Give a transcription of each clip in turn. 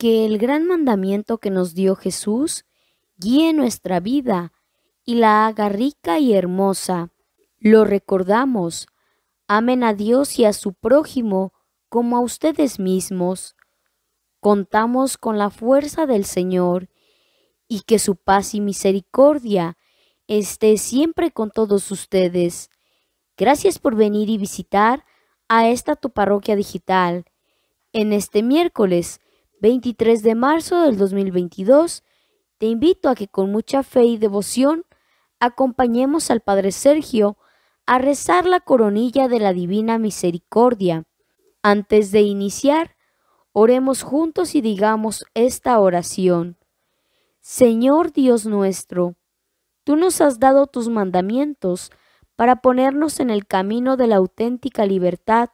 que el gran mandamiento que nos dio Jesús guíe nuestra vida y la haga rica y hermosa. Lo recordamos. Amen a Dios y a su prójimo como a ustedes mismos. Contamos con la fuerza del Señor y que su paz y misericordia esté siempre con todos ustedes. Gracias por venir y visitar a esta tu parroquia digital. En este miércoles 23 de marzo del 2022, te invito a que con mucha fe y devoción acompañemos al Padre Sergio a rezar la coronilla de la Divina Misericordia. Antes de iniciar, oremos juntos y digamos esta oración. Señor Dios nuestro, tú nos has dado tus mandamientos para ponernos en el camino de la auténtica libertad,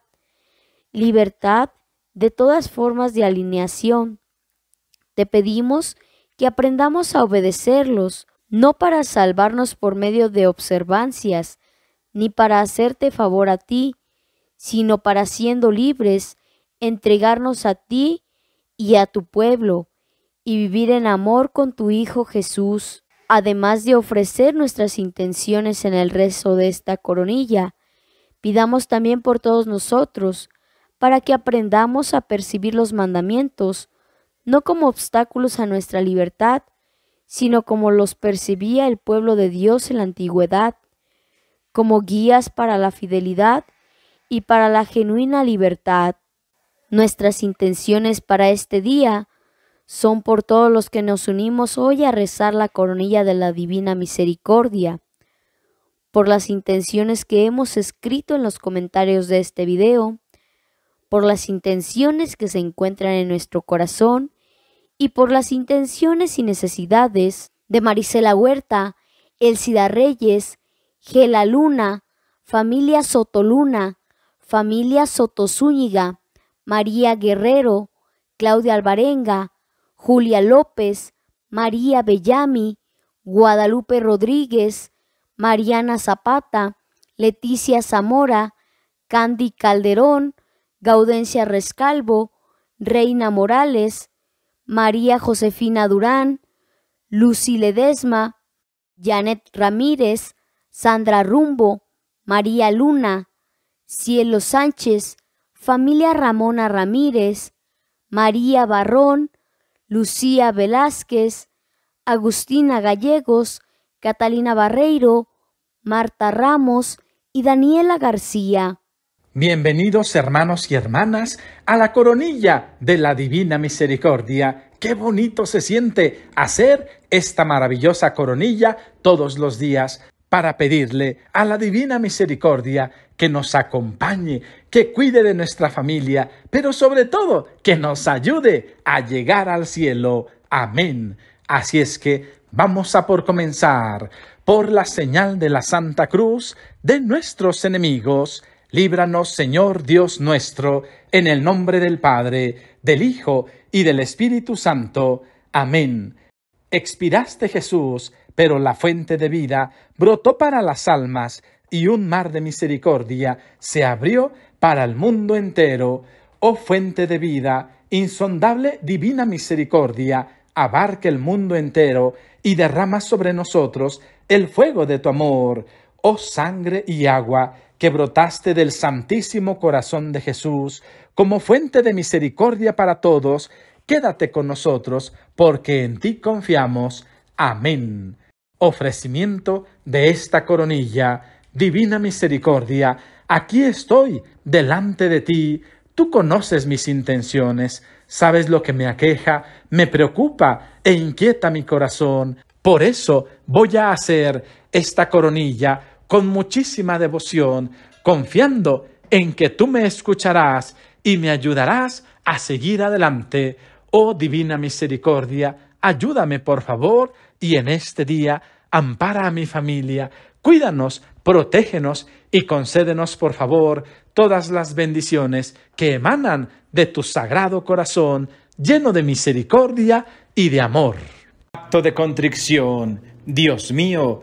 libertad de todas formas de alineación. Te pedimos que aprendamos a obedecerlos, no para salvarnos por medio de observancias, ni para hacerte favor a ti, sino para siendo libres, entregarnos a ti y a tu pueblo, y vivir en amor con tu Hijo Jesús, además de ofrecer nuestras intenciones en el rezo de esta coronilla. Pidamos también por todos nosotros, para que aprendamos a percibir los mandamientos, no como obstáculos a nuestra libertad, sino como los percibía el pueblo de Dios en la antigüedad, como guías para la fidelidad y para la genuina libertad. Nuestras intenciones para este día son por todos los que nos unimos hoy a rezar la coronilla de la Divina Misericordia, por las intenciones que hemos escrito en los comentarios de este video, por las intenciones que se encuentran en nuestro corazón y por las intenciones y necesidades de Marisela Huerta, Elcida Reyes, Gela Luna, familia Sotoluna, familia Sotozúñiga, María Guerrero, Claudia Albarenga, Julia López, María Bellami, Guadalupe Rodríguez, Mariana Zapata, Leticia Zamora, Candy Calderón, Gaudencia Rescalvo, Reina Morales, María Josefina Durán, Lucy Ledesma, Janet Ramírez, Sandra Rumbo, María Luna, Cielo Sánchez, familia Ramona Ramírez, María Barrón, Lucía Velázquez, Agustina Gallegos, Catalina Barreiro, Marta Ramos y Daniela García. Bienvenidos hermanos y hermanas a la coronilla de la Divina Misericordia. Qué bonito se siente hacer esta maravillosa coronilla todos los días para pedirle a la Divina Misericordia que nos acompañe, que cuide de nuestra familia, pero sobre todo que nos ayude a llegar al cielo. Amén. Así es que vamos a por comenzar por la señal de la Santa Cruz de nuestros enemigos Líbranos, Señor Dios nuestro, en el nombre del Padre, del Hijo y del Espíritu Santo. Amén. Expiraste Jesús, pero la fuente de vida brotó para las almas y un mar de misericordia se abrió para el mundo entero. Oh fuente de vida, insondable divina misericordia, abarca el mundo entero y derrama sobre nosotros el fuego de tu amor. Oh sangre y agua, que brotaste del Santísimo Corazón de Jesús como fuente de misericordia para todos, quédate con nosotros, porque en ti confiamos. Amén. Ofrecimiento de esta coronilla, Divina Misericordia, aquí estoy delante de ti, tú conoces mis intenciones, sabes lo que me aqueja, me preocupa e inquieta mi corazón, por eso voy a hacer esta coronilla con muchísima devoción, confiando en que tú me escucharás y me ayudarás a seguir adelante. Oh divina misericordia, ayúdame por favor y en este día ampara a mi familia, cuídanos, protégenos y concédenos por favor todas las bendiciones que emanan de tu sagrado corazón lleno de misericordia y de amor. Acto de contrición, Dios mío,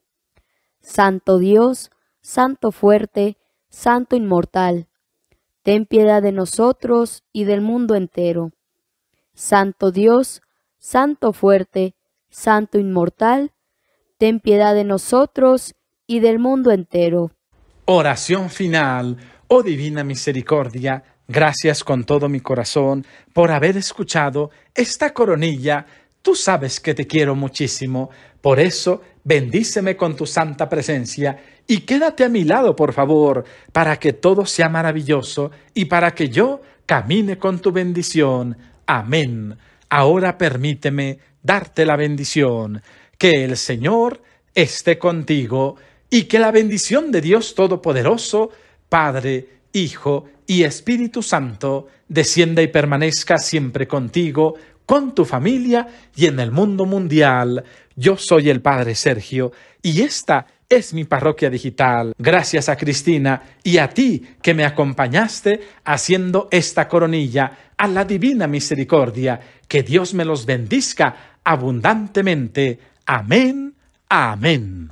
Santo Dios, Santo fuerte, Santo inmortal, ten piedad de nosotros y del mundo entero. Santo Dios, Santo fuerte, Santo inmortal, ten piedad de nosotros y del mundo entero. Oración final. Oh Divina Misericordia, gracias con todo mi corazón por haber escuchado esta coronilla. Tú sabes que te quiero muchísimo. Por eso bendíceme con tu santa presencia y quédate a mi lado, por favor, para que todo sea maravilloso y para que yo camine con tu bendición. Amén. Ahora permíteme darte la bendición. Que el Señor esté contigo y que la bendición de Dios Todopoderoso, Padre, Hijo y Espíritu Santo, descienda y permanezca siempre contigo, con tu familia y en el mundo mundial. Yo soy el Padre Sergio y esta es mi parroquia digital. Gracias a Cristina y a ti que me acompañaste haciendo esta coronilla a la divina misericordia. Que Dios me los bendizca abundantemente. Amén. Amén.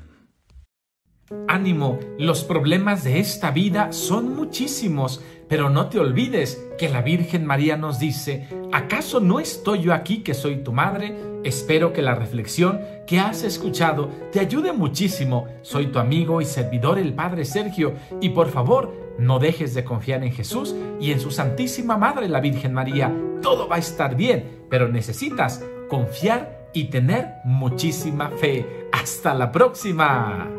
Ánimo, los problemas de esta vida son muchísimos, pero no te olvides que la Virgen María nos dice, ¿acaso no estoy yo aquí que soy tu madre? Espero que la reflexión que has escuchado te ayude muchísimo. Soy tu amigo y servidor el Padre Sergio y por favor no dejes de confiar en Jesús y en su Santísima Madre la Virgen María. Todo va a estar bien, pero necesitas confiar y tener muchísima fe. Hasta la próxima.